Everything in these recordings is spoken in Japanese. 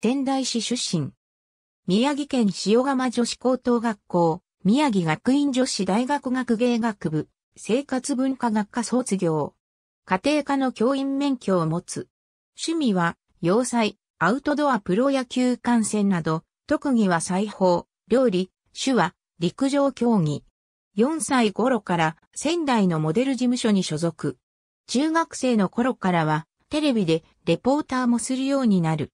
仙台市出身。宮城県塩釜女子高等学校、宮城学院女子大学学芸学部、生活文化学科卒業。家庭科の教員免許を持つ。趣味は、洋裁、アウトドアプロ野球観戦など、特技は裁縫、料理、手話、陸上競技。4歳頃から仙台のモデル事務所に所属。中学生の頃からは、テレビでレポーターもするようになる。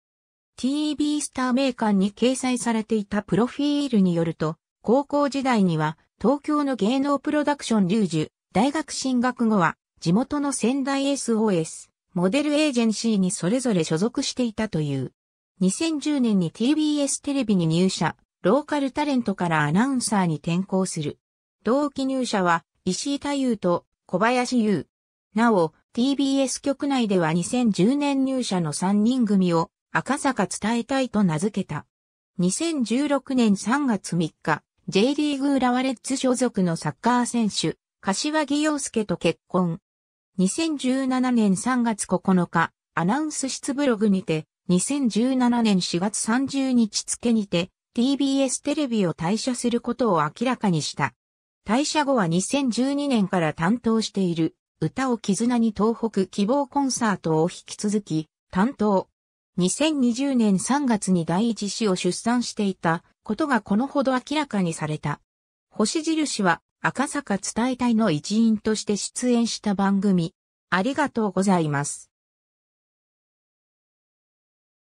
t b スターメ館カに掲載されていたプロフィールによると、高校時代には東京の芸能プロダクションリュージュ、大学進学後は地元の仙台 SOS、モデルエージェンシーにそれぞれ所属していたという。2010年に TBS テレビに入社、ローカルタレントからアナウンサーに転校する。同期入社は石井太夫と小林優。なお、TBS 局内では2010年入社の3人組を赤坂伝えたいと名付けた。2016年3月3日、J リーグ浦和レッズ所属のサッカー選手、柏木陽介と結婚。2017年3月9日、アナウンス室ブログにて、2017年4月30日付にて、TBS テレビを退社することを明らかにした。退社後は2012年から担当している、歌を絆に東北希望コンサートを引き続き、担当、2020年3月に第一子を出産していたことがこのほど明らかにされた。星印は赤坂伝えたいの一員として出演した番組。ありがとうございます。